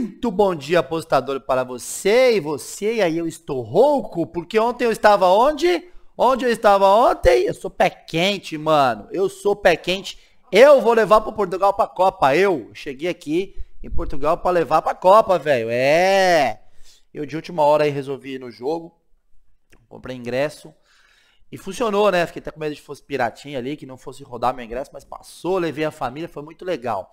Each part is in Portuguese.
Muito bom dia, apostador, para você e você. E aí eu estou rouco, porque ontem eu estava onde? Onde eu estava ontem? Eu sou pé quente, mano. Eu sou pé quente. Eu vou levar para Portugal para a Copa. Eu cheguei aqui em Portugal para levar para a Copa, velho. É. Eu de última hora aí resolvi ir no jogo. Comprei ingresso. E funcionou, né? Fiquei até com medo de fosse piratinha ali, que não fosse rodar meu ingresso, mas passou, levei a família, foi muito legal.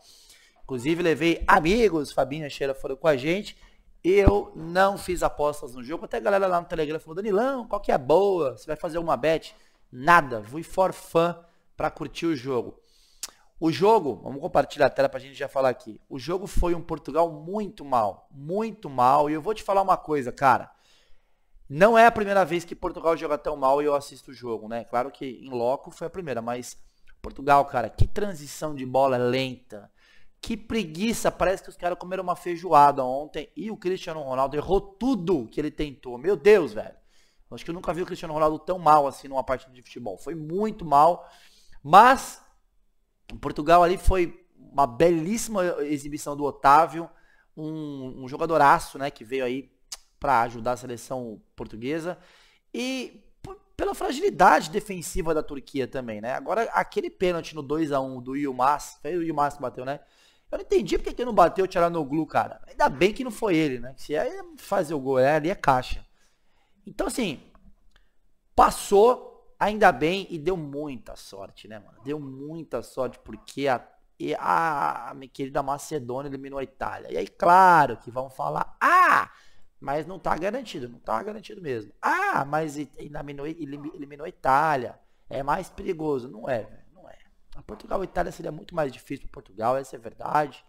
Inclusive, levei amigos, Fabinho Cheira foram com a gente. Eu não fiz apostas no jogo. Até a galera lá no Telegram falou, Danilão, qual que é boa? Você vai fazer uma bet? Nada, fui for fã para curtir o jogo. O jogo, vamos compartilhar a tela para a gente já falar aqui. O jogo foi um Portugal muito mal, muito mal. E eu vou te falar uma coisa, cara. Não é a primeira vez que Portugal joga tão mal e eu assisto o jogo, né? Claro que em loco foi a primeira, mas Portugal, cara, que transição de bola lenta. Que preguiça, parece que os caras comeram uma feijoada ontem e o Cristiano Ronaldo errou tudo que ele tentou. Meu Deus, velho. Acho que eu nunca vi o Cristiano Ronaldo tão mal assim numa partida de futebol. Foi muito mal, mas Portugal ali foi uma belíssima exibição do Otávio, um, um jogadoraço, né, que veio aí para ajudar a seleção portuguesa e pela fragilidade defensiva da Turquia também, né? Agora aquele pênalti no 2 a 1 do Yilmaz, foi o Yilmaz que bateu, né? Eu não entendi porque que não bateu o Tcharanoglu, cara. Ainda bem que não foi ele, né? Se é fazer o gol, é, ali é caixa. Então, assim, passou, ainda bem, e deu muita sorte, né, mano? Deu muita sorte, porque a, a, a minha querida Macedônia eliminou a Itália. E aí, claro que vão falar, ah, mas não tá garantido, não tá garantido mesmo. Ah, mas eliminou, eliminou a Itália, é mais perigoso. Não é, velho. Ah, Portugal e Itália seria muito mais difícil para Portugal, essa é verdade.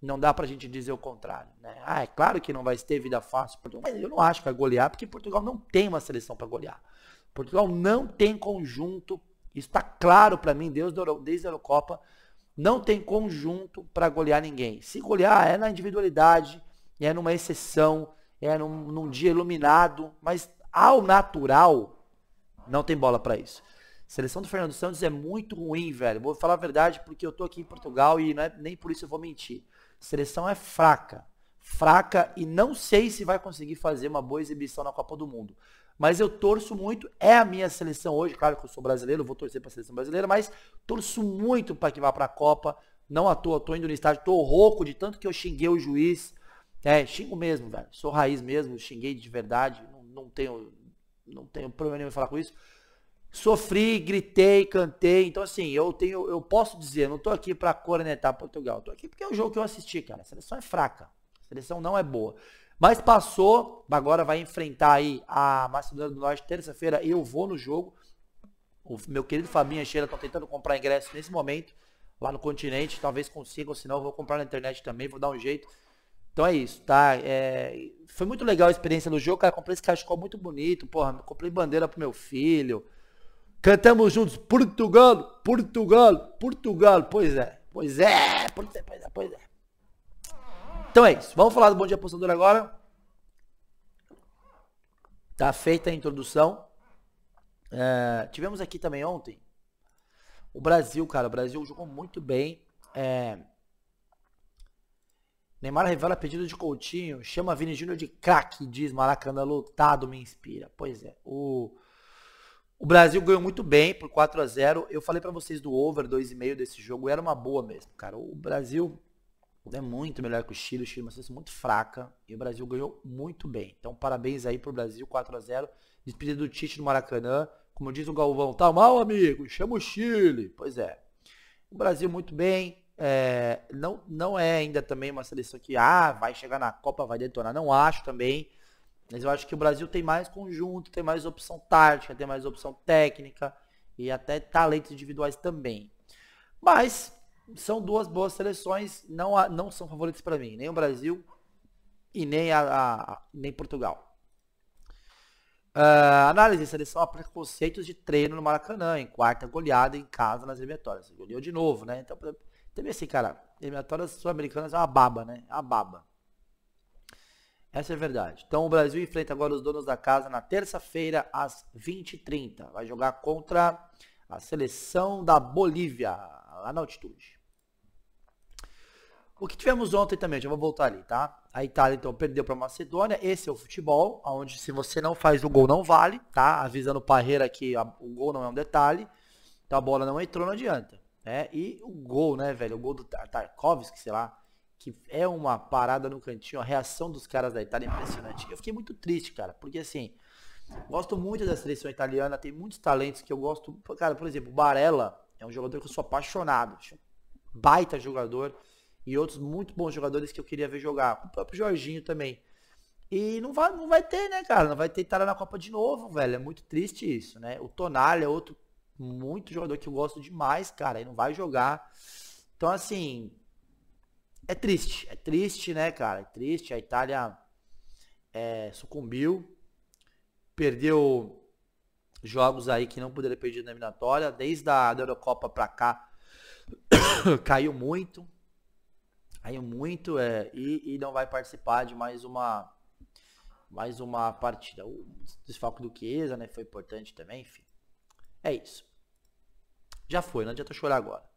Não dá para a gente dizer o contrário. Né? Ah, é claro que não vai ter vida fácil. Mas eu não acho que vai golear, porque Portugal não tem uma seleção para golear. Portugal não tem conjunto. está claro para mim desde, desde a Eurocopa. Não tem conjunto para golear ninguém. Se golear é na individualidade, é numa exceção, é num, num dia iluminado. Mas ao natural, não tem bola para isso. Seleção do Fernando Santos é muito ruim, velho. Vou falar a verdade porque eu tô aqui em Portugal e é, nem por isso eu vou mentir. Seleção é fraca. Fraca e não sei se vai conseguir fazer uma boa exibição na Copa do Mundo. Mas eu torço muito, é a minha seleção hoje, claro que eu sou brasileiro, vou torcer para a seleção brasileira, mas torço muito para que vá para a Copa. Não à toa, tô indo no estádio, tô rouco de tanto que eu xinguei o juiz. É, xingo mesmo, velho. Sou raiz mesmo, xinguei de verdade, não, não tenho não tenho problema nenhum em falar com isso sofri, gritei, cantei. Então, assim, eu tenho, eu posso dizer, não estou aqui para coronetar Portugal. Estou aqui porque é o jogo que eu assisti, cara. A seleção é fraca. A seleção não é boa. Mas passou, agora vai enfrentar aí a Macedônia do Norte terça-feira. Eu vou no jogo. O meu querido Fabinho Cheira estão tá tentando comprar ingresso nesse momento lá no continente. Talvez consigam, senão eu vou comprar na internet também, vou dar um jeito. Então é isso, tá? É... foi muito legal a experiência do jogo, cara. Comprei esse cachecol muito bonito, porra. Comprei bandeira pro meu filho. Cantamos juntos Portugal, Portugal, Portugal. Pois é, pois é, pois é, pois é, pois é. Então é isso. Vamos falar do Bom Dia Apostador agora. Tá feita a introdução. É, tivemos aqui também ontem o Brasil, cara. O Brasil jogou muito bem. É, Neymar revela pedido de Coutinho. Chama Vini Júnior de craque, diz Maracanã lotado, me inspira. Pois é, o o Brasil ganhou muito bem por 4 a 0 Eu falei para vocês do over 2,5 desse jogo, era uma boa mesmo, cara. O Brasil é muito melhor que o Chile, o Chile é uma seleção muito fraca e o Brasil ganhou muito bem. Então, parabéns aí pro Brasil, 4 a 0 Despedida do Tite no Maracanã. Como diz o Galvão, tá mal, amigo? Chama o Chile. Pois é. O Brasil muito bem. É, não, não é ainda também uma seleção que ah, vai chegar na Copa, vai detonar. Não acho também. Mas eu acho que o Brasil tem mais conjunto, tem mais opção tática, tem mais opção técnica e até talentos individuais também. Mas são duas boas seleções, não, não são favoritos para mim, nem o Brasil e nem, a, a nem Portugal. Uh, análise, seleção a preconceitos de treino no Maracanã, em quarta goleada em casa nas eliminatórias. Goleou de novo, né? Então, também assim, cara, eliminatórias sul-americanas é uma baba, né? É uma baba. Essa é verdade. Então o Brasil enfrenta agora os donos da casa na terça-feira, às 20h30. Vai jogar contra a seleção da Bolívia, lá na altitude. O que tivemos ontem também, já vou voltar ali, tá? A Itália então perdeu para a Macedônia. Esse é o futebol, onde se você não faz o gol não vale, tá? Avisando o Parreira que a, o gol não é um detalhe. Então a bola não entrou, não adianta. Né? E o gol, né, velho? O gol do Tarkovski, sei lá que é uma parada no cantinho, a reação dos caras da Itália é impressionante. Eu fiquei muito triste, cara, porque assim, gosto muito da seleção italiana, tem muitos talentos que eu gosto. Cara, por exemplo, Barella é um jogador que eu sou apaixonado. Baita jogador. E outros muito bons jogadores que eu queria ver jogar. O próprio Jorginho também. E não vai, não vai ter, né, cara? Não vai ter Itália na Copa de novo, velho. É muito triste isso, né? O Tonali é outro muito jogador que eu gosto demais, cara. E não vai jogar. Então, assim, é triste, é triste, né, cara? É triste. A Itália é, sucumbiu, perdeu jogos aí que não poderia perder na eliminatória. Desde a Eurocopa pra cá, caiu muito. Caiu muito é, e, e não vai participar de mais uma mais uma partida. O desfalque do Chiesa, né? Foi importante também, enfim. É isso. Já foi, não adianta chorar agora.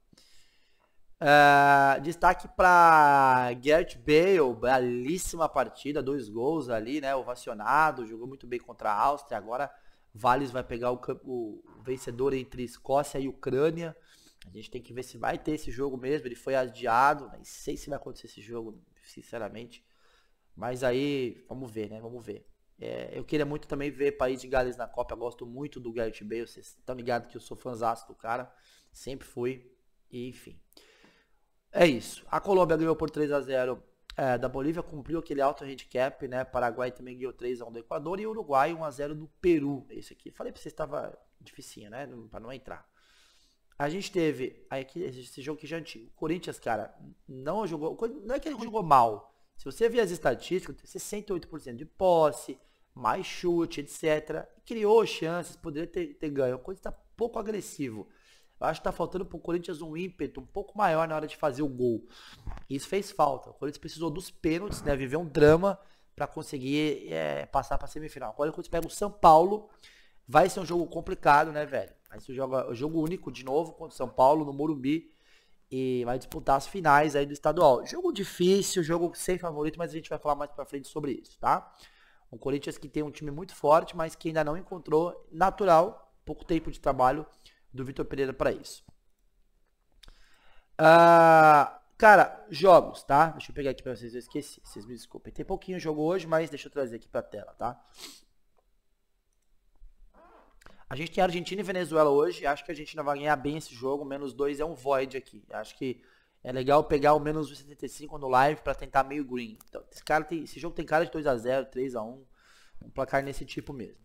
Uh, destaque para Gareth Bale, belíssima partida, dois gols ali, né? Ovacionado, jogou muito bem contra a Áustria. Agora Vales vai pegar o, o, vencedor entre Escócia e Ucrânia. A gente tem que ver se vai ter esse jogo mesmo. Ele foi adiado, nem sei se vai acontecer esse jogo, sinceramente. Mas aí, vamos ver, né? Vamos ver. É, eu queria muito também ver País de Gales na Copa. Eu gosto muito do Gareth Bale. Vocês estão ligados que eu sou fãzão do cara. Sempre fui. E, enfim. É isso. A Colômbia ganhou por 3 a 0 é, da Bolívia, cumpriu aquele alto handicap, né? Paraguai também ganhou 3 a 1 do Equador e Uruguai 1 a 0 do Peru. Esse aqui. Falei para vocês estava dificinho, né? Para não entrar. A gente teve aí aqui, esse jogo que já é antigo. O Corinthians, cara, não jogou, não é que ele jogou mal. Se você ver as estatísticas, 68% de posse, mais chute, etc. Criou chances, poderia ter, ter ganho. A coisa está pouco agressivo. Eu acho que tá faltando pro Corinthians um ímpeto um pouco maior na hora de fazer o gol. Isso fez falta. O Corinthians precisou dos pênaltis, né? Viver um drama para conseguir é, passar pra semifinal. Agora o Corinthians pega o São Paulo. Vai ser um jogo complicado, né, velho? Vai ser um jogo, um jogo único de novo contra o São Paulo no Morumbi. E vai disputar as finais aí do estadual. Jogo difícil, jogo sem favorito, mas a gente vai falar mais pra frente sobre isso, tá? O Corinthians que tem um time muito forte, mas que ainda não encontrou natural, pouco tempo de trabalho, do Vitor Pereira para isso. Ah, cara, jogos, tá? Deixa eu pegar aqui para vocês, eu esqueci. Vocês me desculpem. Tem pouquinho jogo hoje, mas deixa eu trazer aqui para a tela, tá? A gente tem Argentina e Venezuela hoje. Acho que a gente não vai ganhar bem esse jogo. Menos 2 é um void aqui. Acho que é legal pegar o menos 75 no live para tentar meio green. Então, esse, cara tem, esse jogo tem cara de 2 a 0 3 a 1 Um placar nesse tipo mesmo.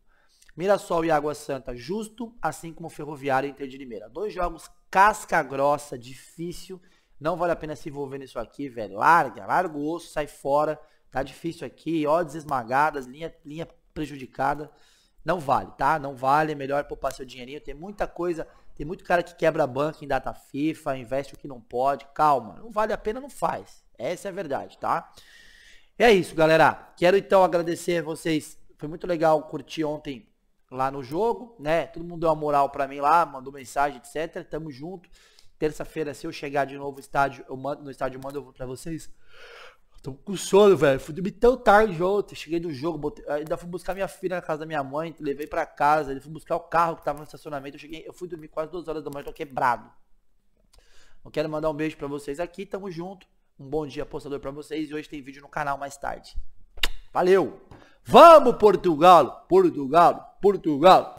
Mirassol e Água Santa, justo, assim como Ferroviária e Inter de Limeira. Dois jogos casca grossa, difícil. Não vale a pena se envolver nisso aqui, velho. Larga, larga o osso, sai fora. Tá difícil aqui, odds esmagadas, linha, linha prejudicada. Não vale, tá? Não vale, é melhor poupar seu dinheirinho. Tem muita coisa, tem muito cara que quebra banco em data FIFA, investe o que não pode. Calma, não vale a pena, não faz. Essa é a verdade, tá? É isso, galera. Quero então agradecer a vocês. Foi muito legal curtir ontem lá no jogo, né? Todo mundo deu uma moral para mim lá, mandou mensagem, etc. Tamo junto. Terça-feira, se eu chegar de novo no estádio, eu mando, no estádio eu mando para vocês. Tô com sono, velho. Fui dormir tão tarde ontem. Cheguei do jogo, botei, ainda fui buscar minha filha na casa da minha mãe, levei para casa, fui buscar o carro que tava no estacionamento. Eu cheguei, eu fui dormir quase duas horas da manhã, tô quebrado. Eu quero mandar um beijo para vocês aqui, tamo junto. Um bom dia apostador para vocês e hoje tem vídeo no canal mais tarde. Valeu! Vamos, Portugal! Portugal! Portugal!